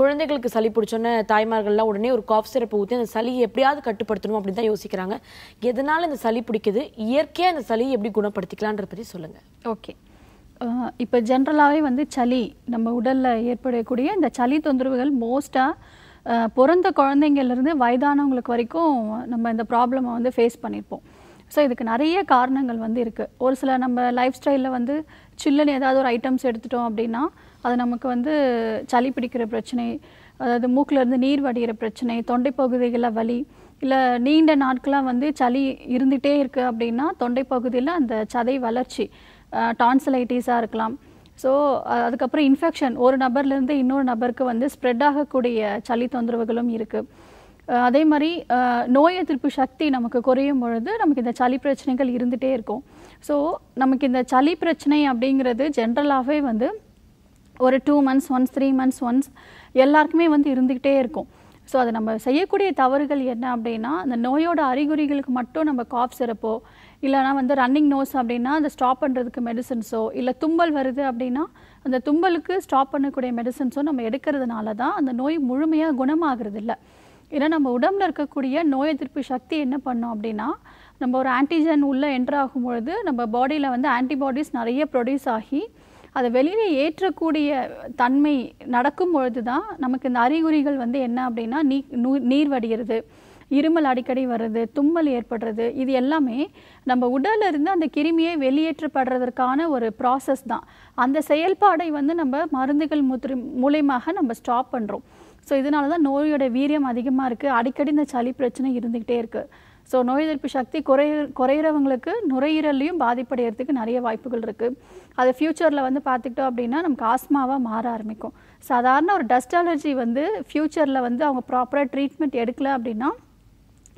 குழந்தைகளுக்கு சளி பிடிச்சோன்னே தாய்மார்கள்லாம் உடனே ஒரு காஃப் சிறப்பு ஊற்றி அந்த சளியை எப்படியாவது கட்டுப்படுத்தணும் அப்படின்னு தான் யோசிக்கிறாங்க எதனால் இந்த சளி பிடிக்குது இயற்கையாக இந்த சளியை எப்படி குணப்படுத்திக்கலான்ற பற்றி சொல்லுங்கள் ஓகே இப்போ ஜென்ரலாகவே வந்து சளி நம்ம உடலில் ஏற்படக்கூடிய இந்த சளி தொந்தரவுகள் மோஸ்ட்டாக பிறந்த குழந்தைங்கள்லேருந்து வயதானவங்களுக்கு வரைக்கும் நம்ம இந்த ப்ராப்ளமை வந்து ஃபேஸ் பண்ணியிருப்போம் ஸோ இதுக்கு நிறைய காரணங்கள் வந்து இருக்குது ஒரு சில நம்ம லைஃப் ஸ்டைலில் வந்து சில்லுன்னு ஏதாவது ஒரு ஐட்டம்ஸ் எடுத்துட்டோம் அப்படின்னா அது நமக்கு வந்து சளி பிடிக்கிற பிரச்சனை அதாவது மூக்கில் இருந்து நீர் வடிகிற பிரச்சனை தொண்டை பகுதிகளில் வலி இல்லை நீண்ட நாட்களாக வந்து சளி இருந்துகிட்டே இருக்குது அப்படின்னா தொண்டை பகுதியில் அந்த சதை வளர்ச்சி டான்சலைட்டிஸாக இருக்கலாம் ஸோ அதுக்கப்புறம் இன்ஃபெக்ஷன் ஒரு நபர்லேருந்து இன்னொரு நபருக்கு வந்து ஸ்ப்ரெட் ஆகக்கூடிய சளி தொந்தரவுகளும் இருக்குது அதே மாதிரி நோய் எதிர்ப்பு சக்தி நமக்கு குறையும் பொழுது நமக்கு இந்த சளி பிரச்சனைகள் இருந்துகிட்டே இருக்கும் ஸோ நமக்கு இந்த சளி பிரச்சனை அப்படிங்கிறது ஜென்ரலாகவே வந்து ஒரு two months once three months once எல்லாருக்குமே வந்து இருந்துக்கிட்டே இருக்கும் ஸோ அதை நம்ம செய்யக்கூடிய தவறுகள் என்ன அப்படின்னா அந்த நோயோட அறிகுறிகளுக்கு மட்டும் நம்ம காஃப் சிறப்போ இல்லைனா வந்து ரன்னிங் நோஸ் அப்படின்னா அந்த ஸ்டாப் பண்ணுறதுக்கு மெடிசன்ஸோ இல்லை தும்பல் வருது அப்படின்னா அந்த தும்பலுக்கு ஸ்டாப் பண்ணக்கூடிய மெடிசன்ஸோ நம்ம எடுக்கிறதுனால தான் அந்த நோய் முழுமையாக குணமாகிறது இல்லை ஏன்னா நம்ம உடம்புல இருக்கக்கூடிய நோய் எதிர்ப்பு சக்தி என்ன பண்ணோம் அப்படின்னா நம்ம ஒரு ஆன்டிஜன் உள்ளே என்ட்ராகும் பொழுது நம்ம பாடியில் வந்து ஆன்டிபாடிஸ் நிறைய ப்ரொடியூஸ் ஆகி அதை வெளியில் ஏற்றக்கூடிய தன்மை நடக்கும் பொழுது தான் நமக்கு இந்த அறிகுறிகள் வந்து என்ன அப்படின்னா நீ நீர் வடிகிறது இருமல் அடிக்கடி வருது தும்மல் ஏற்படுறது இது எல்லாமே நம்ம உடலில் இருந்து அந்த கிருமியை வெளியேற்றப்படுறதற்கான ஒரு ப்ராசஸ் தான் அந்த செயல்பாடை வந்து நம்ம மருந்துகள் மூத்திரி மூலயமாக நம்ம ஸ்டாப் பண்ணுறோம் ஸோ இதனால தான் நோயோட வீரியம் அதிகமாக இருக்குது அடிக்கடி இந்த சளி பிரச்சனை இருந்துக்கிட்டே இருக்குது ஸோ நோய் எதிர்ப்பு சக்தி குறை குறையிறவங்களுக்கு நுரையீரல்லையும் பாதிப்படைகிறதுக்கு நிறைய வாய்ப்புகள் இருக்குது அது ஃப்யூச்சரில் வந்து பார்த்துக்கிட்டோம் அப்படின்னா நமக்கு ஆஸ்மாவாக மாற ஆரம்பிக்கும் சாதாரண ஒரு டஸ்ட் அலர்ஜி வந்து ஃப்யூச்சரில் வந்து அவங்க ப்ராப்பராக ட்ரீட்மெண்ட் எடுக்கலை அப்படின்னா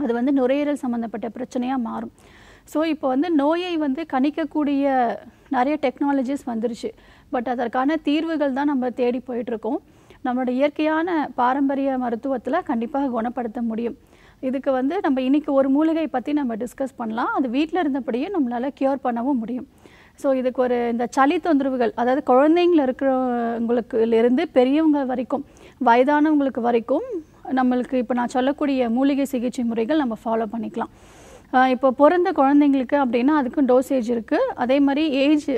அது வந்து நுரையீரல் சம்மந்தப்பட்ட பிரச்சனையாக மாறும் ஸோ இப்போ வந்து நோயை வந்து கணிக்கக்கூடிய நிறைய டெக்னாலஜிஸ் வந்துருச்சு பட் அதற்கான தீர்வுகள் தான் நம்ம தேடி போயிட்டுருக்கோம் நம்மளோட இயற்கையான பாரம்பரிய மருத்துவத்தில் கண்டிப்பாக குணப்படுத்த முடியும் இதுக்கு வந்து நம்ம இன்றைக்கி ஒரு மூலிகை பற்றி நம்ம டிஸ்கஸ் பண்ணலாம் அது வீட்டில் இருந்தபடியே நம்மளால் க்யூர் பண்ணவும் முடியும் ஸோ இதுக்கு ஒரு இந்த சளி தொந்தரவுகள் அதாவது குழந்தைங்கள இருக்கிறவங்களுக்கு இருந்து பெரியவங்க வரைக்கும் வயதானவங்களுக்கு வரைக்கும் நம்மளுக்கு இப்போ நான் சொல்லக்கூடிய மூலிகை சிகிச்சை முறைகள் நம்ம ஃபாலோ பண்ணிக்கலாம் இப்போ பிறந்த குழந்தைங்களுக்கு அப்படின்னா அதுக்கும் டோசேஜ் இருக்குது அதே மாதிரி ஏஜ்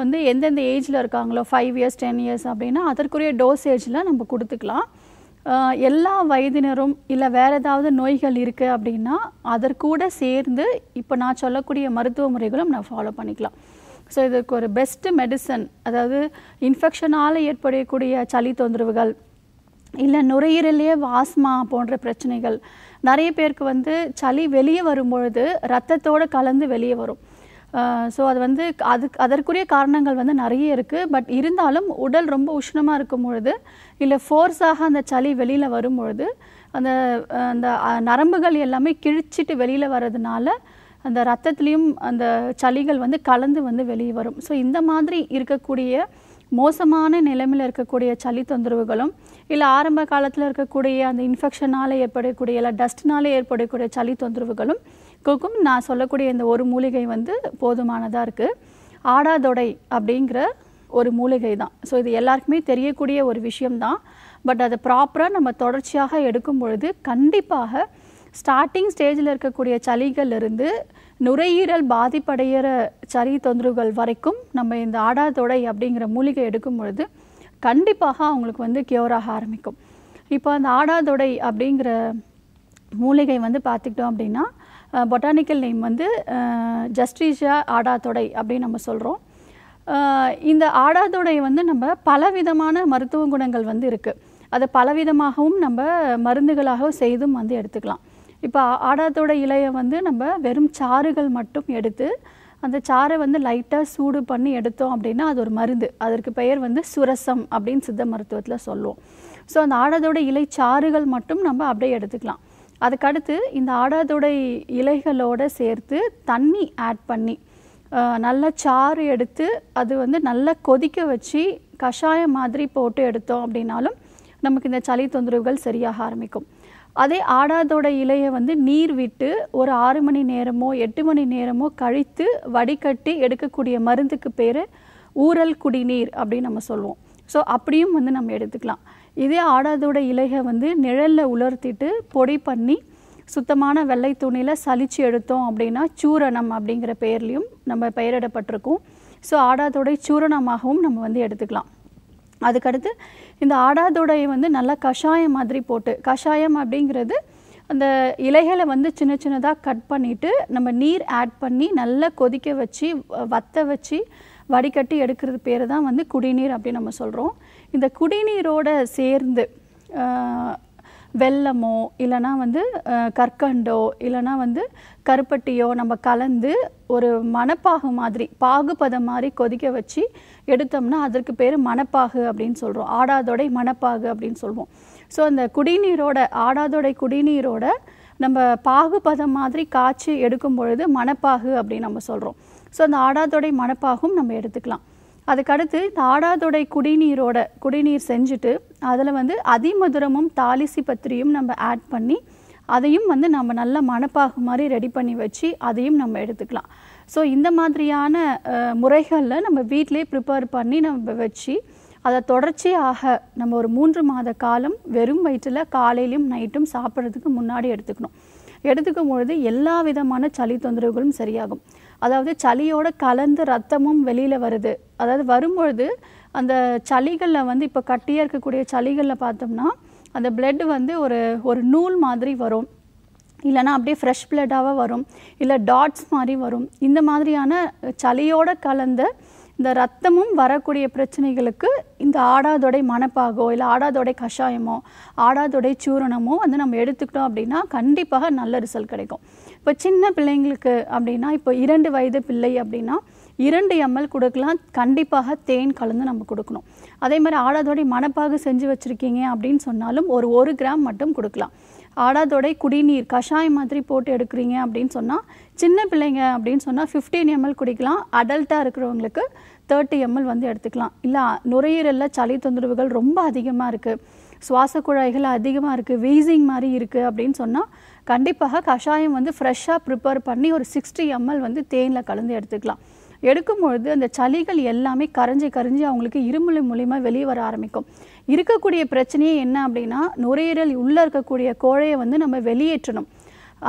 வந்து எந்தெந்த ஏஜில் இருக்காங்களோ ஃபைவ் இயர்ஸ் டென் இயர்ஸ் அப்படின்னா அதற்குரிய டோசேஜில் நம்ம கொடுத்துக்கலாம் எல்லா வயதினரும் இல்லை வேறு ஏதாவது நோய்கள் இருக்குது அப்படின்னா அதற்கூட சேர்ந்து இப்போ நான் சொல்லக்கூடிய மருத்துவ முறைகளும் நான் ஃபாலோ பண்ணிக்கலாம் ஸோ இதுக்கு ஒரு பெஸ்ட்டு மெடிசன் அதாவது இன்ஃபெக்ஷனால் ஏற்படக்கூடிய சளி தொந்தரவுகள் இல்லை நுரையீரலையே வாஸ்மா போன்ற பிரச்சனைகள் நிறைய பேருக்கு வந்து சளி வெளியே வரும்பொழுது ரத்தத்தோடு கலந்து வெளியே வரும் ஸோ அது வந்து அதுக்கு அதற்குரிய காரணங்கள் வந்து நிறைய இருக்குது பட் இருந்தாலும் உடல் ரொம்ப உஷ்ணமாக இருக்கும் பொழுது இல்லை ஃபோர்ஸாக அந்த சளி வெளியில் வரும் பொழுது அந்த அந்த நரம்புகள் எல்லாமே கிழிச்சிட்டு வெளியில் வர்றதுனால அந்த ரத்தத்துலேயும் அந்த சளிகள் வந்து கலந்து வந்து வெளியே வரும் ஸோ இந்த மாதிரி இருக்கக்கூடிய மோசமான நிலைமையில் இருக்கக்கூடிய சளி தொந்தரவுகளும் இல்லை ஆரம்ப காலத்தில் இருக்கக்கூடிய அந்த இன்ஃபெக்ஷனால் ஏற்படக்கூடிய இல்லை டஸ்ட்னாலே ஏற்படக்கூடிய சளி தொந்தரவுகளும் க்கும் நான் சொல்லக்கூடிய இந்த ஒரு மூலிகை வந்து போதுமானதாக இருக்குது ஆடாதொடை அப்படிங்கிற ஒரு மூலிகை தான் ஸோ இது எல்லாருக்குமே தெரியக்கூடிய ஒரு விஷயம்தான் பட் அதை ப்ராப்பராக நம்ம தொடர்ச்சியாக எடுக்கும் பொழுது கண்டிப்பாக ஸ்டார்டிங் ஸ்டேஜில் இருக்கக்கூடிய சளிகளிலிருந்து நுரையீரல் பாதிப்படைகிற சளி தொந்தரவுகள் வரைக்கும் நம்ம இந்த ஆடாதொடை அப்படிங்கிற மூலிகை எடுக்கும் பொழுது கண்டிப்பாக அவங்களுக்கு வந்து கியூராக ஆரம்பிக்கும் இப்போ அந்த ஆடாதொடை அப்படிங்கிற மூலிகை வந்து பார்த்துக்கிட்டோம் அப்படின்னா பொட்டானிக்கல் நேம் வந்து ஜஸ்ட்ரீஷியா ஆடாதொடை அப்படின்னு நம்ம சொல்கிறோம் இந்த ஆடாதொடை வந்து நம்ம பலவிதமான மருத்துவ குணங்கள் வந்து இருக்குது அதை பலவிதமாகவும் நம்ம மருந்துகளாகவும் செய்தும் வந்து எடுத்துக்கலாம் இப்போ ஆடாதோட இலையை வந்து நம்ம வெறும் சாறுகள் மட்டும் எடுத்து அந்த சாறை வந்து லைட்டாக சூடு பண்ணி எடுத்தோம் அப்படின்னா அது ஒரு மருந்து அதற்கு பெயர் வந்து சுரசம் அப்படின்னு சித்த மருத்துவத்தில் சொல்லுவோம் ஸோ அந்த ஆடாதோட இலை சாறுகள் மட்டும் நம்ம அப்படியே எடுத்துக்கலாம் அதுக்கடுத்து இந்த ஆடாதுடை இலைகளோடு சேர்த்து தண்ணி ஆட் பண்ணி நல்லா சாறு எடுத்து அது வந்து நல்லா கொதிக்க வச்சு கஷாயம் மாதிரி போட்டு எடுத்தோம் அப்படின்னாலும் நமக்கு இந்த சளி தொந்தரவுகள் சரியாக ஆரம்பிக்கும் அதே ஆடாதோட இலையை வந்து நீர் விட்டு ஒரு ஆறு மணி நேரமோ எட்டு மணி நேரமோ கழித்து வடிகட்டி எடுக்கக்கூடிய மருந்துக்கு பேர் ஊரல் குடிநீர் அப்படின்னு நம்ம சொல்லுவோம் ஸோ அப்படியும் வந்து நம்ம எடுத்துக்கலாம் இதே ஆடாதோட இலையை வந்து நிழலில் உலர்த்திட்டு பொடி பண்ணி சுத்தமான வெள்ளை துணியில் சலிச்சு எடுத்தோம் அப்படின்னா சூரணம் அப்படிங்கிற பெயர்லையும் நம்ம பெயரிடப்பட்டிருக்கும் ஸோ ஆடாதோடை சூரணமாகவும் நம்ம வந்து எடுத்துக்கலாம் அதுக்கடுத்து இந்த ஆடாதோடையை வந்து நல்லா கஷாயம் மாதிரி போட்டு கஷாயம் அப்படிங்கிறது அந்த இலைகளை வந்து சின்ன சின்னதாக கட் பண்ணிவிட்டு நம்ம நீர் ஆட் பண்ணி நல்லா கொதிக்க வச்சு வத்த வச்சு வடிகட்டி எடுக்கிறது பேர் தான் வந்து குடிநீர் அப்படின்னு நம்ம சொல்கிறோம் இந்த குடிநீரோட சேர்ந்து வெல்லமோ இல்லைனா வந்து கற்கண்டோ இல்லைனா வந்து கருப்பட்டியோ நம்ம கலந்து ஒரு மணப்பாகு மாதிரி பாகுபதம் மாதிரி கொதிக்க வச்சு எடுத்தோம்னா அதற்கு பேர் மணப்பாகு அப்படின்னு சொல்கிறோம் ஆடாதொடை மணப்பாகு அப்படின்னு சொல்லுவோம் ஸோ அந்த குடிநீரோட ஆடாதொடை குடிநீரோட நம்ம பாகுபதம் மாதிரி காய்ச்சி எடுக்கும் பொழுது மணப்பாகு அப்படின்னு நம்ம சொல்கிறோம் ஸோ அந்த ஆடாதொடை மணப்பாகும் நம்ம எடுத்துக்கலாம் அதுக்கடுத்து இந்த ஆடாதொடை குடிநீரோட குடிநீர் செஞ்சுட்டு அதில் வந்து அதிமதுரமும் தாலிசி பத்திரியும் நம்ம ஆட் பண்ணி அதையும் வந்து நம்ம நல்ல மணப்பாகு மாதிரி ரெடி பண்ணி வச்சு அதையும் நம்ம எடுத்துக்கலாம் ஸோ இந்த மாதிரியான முறைகளில் நம்ம வீட்டிலே ப்ரிப்பேர் பண்ணி நம்ம வச்சு அதை தொடர்ச்சியாக நம்ம ஒரு மூன்று மாத காலம் வெறும் வயிற்றில் காலையிலையும் நைட்டும் சாப்பிட்றதுக்கு முன்னாடி எடுத்துக்கணும் எடுத்துக்கும் பொழுது எல்லா விதமான சளி தொந்தரவுகளும் சரியாகும் அதாவது சளியோட கலந்து ரத்தமும் வெளியில் வருது அதாவது வரும்பொழுது அந்த சளிகளில் வந்து இப்போ கட்டியாக இருக்கக்கூடிய சளிகளில் பார்த்தோம்னா அந்த பிளட் வந்து ஒரு ஒரு நூல் மாதிரி வரும் இல்லைனா அப்படியே ஃப்ரெஷ் பிளட்டாக வரும் இல்லை டாட்ஸ் மாதிரி வரும் இந்த மாதிரியான சளியோடு கலந்த இந்த ரத்தமும் வரக்கூடிய பிரச்சனைகளுக்கு இந்த ஆடாதொடை மணப்பாகோ இல்லை ஆடாதொடை கஷாயமோ ஆடாதொடை சூரணமோ வந்து நம்ம எடுத்துக்கிட்டோம் அப்படின்னா கண்டிப்பாக நல்ல ரிசல்ட் கிடைக்கும் இப்போ சின்ன பிள்ளைங்களுக்கு அப்படின்னா இப்போ இரண்டு வயது பிள்ளை அப்படின்னா இரண்டு எம்எல் கொடுக்கலாம் கண்டிப்பாக தேன் கலந்து நம்ம கொடுக்கணும் அதே மாதிரி ஆடாதோடை மணப்பாக செஞ்சு வச்சுருக்கீங்க அப்படின்னு சொன்னாலும் ஒரு ஒரு கிராம் மட்டும் கொடுக்கலாம் ஆடாதோடை குடிநீர் கஷாயம் மாதிரி போட்டு எடுக்கிறீங்க அப்படின்னு சொன்னால் சின்ன பிள்ளைங்க அப்படின்னு சொன்னால் ஃபிஃப்டீன் எம்எல் குடிக்கலாம் அடல்ட்டாக இருக்கிறவங்களுக்கு தேர்ட்டி எம்எல் வந்து எடுத்துக்கலாம் இல்லை நுரையீரலில் சளி தொந்தரவுகள் ரொம்ப அதிகமாக இருக்குது சுவாச குழாய்கள் அதிகமாக இருக்குது வீசிங் மாதிரி இருக்குது அப்படின்னு சொன்னால் கண்டிப்பாக கஷாயம் வந்து ஃப்ரெஷ்ஷாக ப்ரிப்பேர் பண்ணி ஒரு சிக்ஸ்டி எம்எல் வந்து தேனில் கலந்து எடுத்துக்கலாம் எடுக்கும்பொழுது அந்த சளிகள் எல்லாமே கரைஞ்சி கரைஞ்சி அவங்களுக்கு இருமலை மூலிமா வெளியே வர ஆரம்பிக்கும் இருக்கக்கூடிய பிரச்சனையே என்ன அப்படின்னா நுரையீரல் உள்ளே இருக்கக்கூடிய கோழையை வந்து நம்ம வெளியேற்றணும்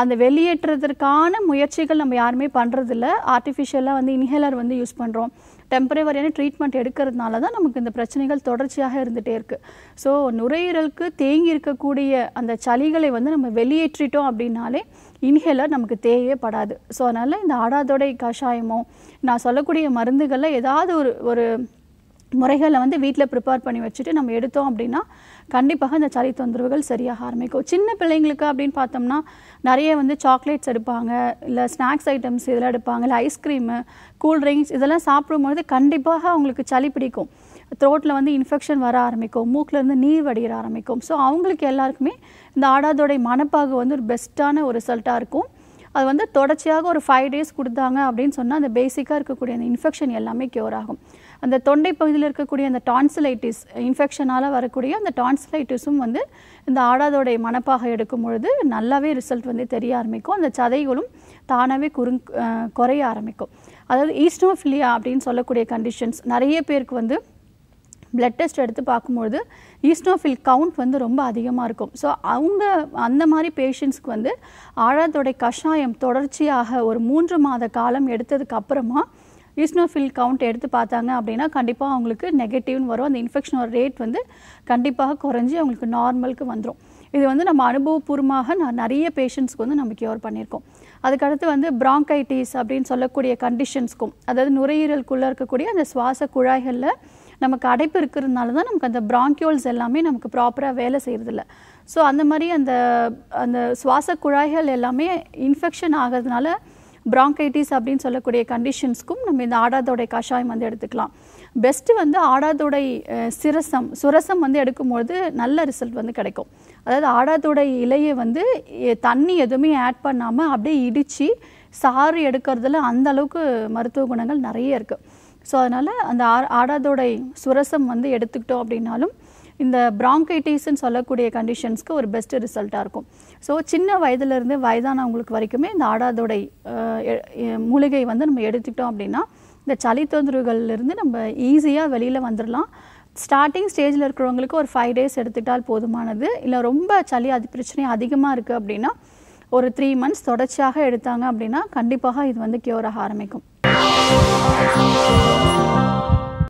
அந்த வெளியேற்றுறதற்கான முயற்சிகள் நம்ம யாருமே பண்ணுறதில்ல ஆர்டிஃபிஷியலாக வந்து இன்ஹேலர் வந்து யூஸ் பண்ணுறோம் டெம்பரவரியான ட்ரீட்மெண்ட் எடுக்கிறதுனால தான் நமக்கு இந்த பிரச்சனைகள் தொடர்ச்சியாக இருந்துகிட்டே இருக்குது ஸோ நுரையீரலுக்கு தேங்கி இருக்கக்கூடிய அந்த சளிகளை வந்து நம்ம வெளியேற்றிட்டோம் அப்படின்னாலே இன்ஹேலர் நமக்கு தேவையே படாது ஸோ அதனால் இந்த ஆடாதொடை கஷாயமோ நான் சொல்லக்கூடிய மருந்துகளில் ஏதாவது ஒரு ஒரு முறைகளை வந்து வீட்டில் ப்ரிப்பேர் பண்ணி வச்சுட்டு நம்ம எடுத்தோம் அப்படின்னா கண்டிப்பாக இந்த சளி தொந்தரவுகள் சரியாக ஆரம்பிக்கும் சின்ன பிள்ளைங்களுக்கு அப்படின்னு பார்த்தோம்னா நிறைய வந்து சாக்லேட்ஸ் எடுப்பாங்க இல்லை ஸ்நாக்ஸ் ஐட்டம்ஸ் இதெல்லாம் எடுப்பாங்க இல்லை ஐஸ்கிரீமு கூல்ட்ரிங்க்ஸ் இதெல்லாம் சாப்பிடும்பொழுது கண்டிப்பாக அவங்களுக்கு சளி பிடிக்கும் த்ரோட்டில் வந்து இன்ஃபெக்ஷன் வர ஆரம்பிக்கும் மூக்கிலேருந்து நீர் வடிகிற ஆரம்பிக்கும் ஸோ அவங்களுக்கு எல்லாருக்குமே இந்த ஆடாதோடைய மனப்பாகு வந்து ஒரு பெஸ்ட்டான ஒரு ரிசல்ட்டாக இருக்கும் அது வந்து தொடர்ச்சியாக ஒரு ஃபைவ் டேஸ் கொடுத்தாங்க அப்படின்னு சொன்னால் அந்த பேசிக்காக இருக்கக்கூடிய அந்த இன்ஃபெக்ஷன் எல்லாமே க்யூர் ஆகும் அந்த தொண்டை பகுதியில் இருக்கக்கூடிய அந்த டான்சிலைட்டிஸ் இன்ஃபெக்ஷனால் வரக்கூடிய அந்த டான்சிலைட்டிஸும் வந்து இந்த ஆடாதோடைய மனப்பாக எடுக்கும் பொழுது நல்லாவே ரிசல்ட் வந்து தெரிய ஆரம்பிக்கும் அந்த சதைகளும் தானாகவே குறுங் குறைய ஆரம்பிக்கும் அதாவது ஈஸ்டோஃபிலியா அப்படின்னு சொல்லக்கூடிய கண்டிஷன்ஸ் நிறைய பேருக்கு வந்து பிளட் டெஸ்ட் எடுத்து பார்க்கும்பொழுது ஈஸ்டோஃபில் கவுண்ட் வந்து ரொம்ப அதிகமாக இருக்கும் ஸோ அவங்க அந்த மாதிரி பேஷண்ட்ஸ்க்கு வந்து ஆழத்தோடைய கஷாயம் தொடர்ச்சியாக ஒரு மூன்று மாத காலம் எடுத்ததுக்கு அப்புறமா ஈஸ்னோஃபில் கவுண்ட் எடுத்து பார்த்தாங்க அப்படின்னா கண்டிப்பாக அவங்களுக்கு நெகட்டிவ்னு வரும் அந்த இன்ஃபெக்ஷனோட ரேட் வந்து கண்டிப்பாக குறைஞ்சி அவங்களுக்கு நார்மலுக்கு வந்துடும் இது வந்து நம்ம அனுபவபூர்வமாக நான் நிறைய பேஷண்ட்ஸ்க்கு வந்து நம்ம கியூர் பண்ணியிருக்கோம் அதுக்கடுத்து வந்து பிராங்கைட்டிஸ் அப்படின்னு சொல்லக்கூடிய கண்டிஷன்ஸ்க்கும் அதாவது நுரையீரலுக்குள்ளே இருக்கக்கூடிய அந்த சுவாச குழாய்களில் நமக்கு அடைப்பு இருக்கிறதுனால தான் நமக்கு அந்த பிராங்கியோல்ஸ் எல்லாமே நமக்கு ப்ராப்பராக வேலை செய்கிறதில்ல ஸோ அந்த மாதிரி அந்த அந்த சுவாச குழாய்கள் எல்லாமே இன்ஃபெக்ஷன் ஆகிறதுனால பிராங்கைட்டிஸ் அப்படின்னு சொல்லக்கூடிய கண்டிஷன்ஸ்க்கும் நம்ம இந்த ஆடாதோடை கஷாயம் வந்து எடுத்துக்கலாம் பெஸ்ட்டு வந்து ஆடாதோடை சிரசம் சுரசம் வந்து எடுக்கும்பொழுது நல்ல ரிசல்ட் வந்து கிடைக்கும் அதாவது ஆடாதோடை இலையை வந்து தண்ணி எதுவுமே ஆட் பண்ணாமல் அப்படியே இடித்து சாறு எடுக்கிறதுல அந்த அளவுக்கு மருத்துவ குணங்கள் நிறைய இருக்குது ஸோ அதனால் அந்த ஆ ஆடாதோடை சுரசம் வந்து எடுத்துக்கிட்டோம் அப்படின்னாலும் இந்த பிராங்கைட்டிஸ்ன்னு சொல்லக்கூடிய கண்டிஷன்ஸ்க்கு ஒரு பெஸ்ட்டு ரிசல்ட்டாக இருக்கும் ஸோ சின்ன வயதுலேருந்து வயதானவங்களுக்கு வரைக்குமே இந்த ஆடாதொடை மூலிகை வந்து நம்ம எடுத்துக்கிட்டோம் அப்படின்னா இந்த சளி தொந்தரவுகள்லேருந்து நம்ம ஈஸியாக வெளியில் வந்துடலாம் ஸ்டார்டிங் ஸ்டேஜில் இருக்கிறவங்களுக்கு ஒரு ஃபைவ் டேஸ் எடுத்துக்கிட்டால் போதுமானது இல்லை ரொம்ப சளி அது பிரச்சனை அதிகமாக இருக்குது அப்படின்னா ஒரு த்ரீ மந்த்ஸ் தொடர்ச்சியாக எடுத்தாங்க அப்படின்னா கண்டிப்பாக இது வந்து கியூராக ஆரம்பிக்கும்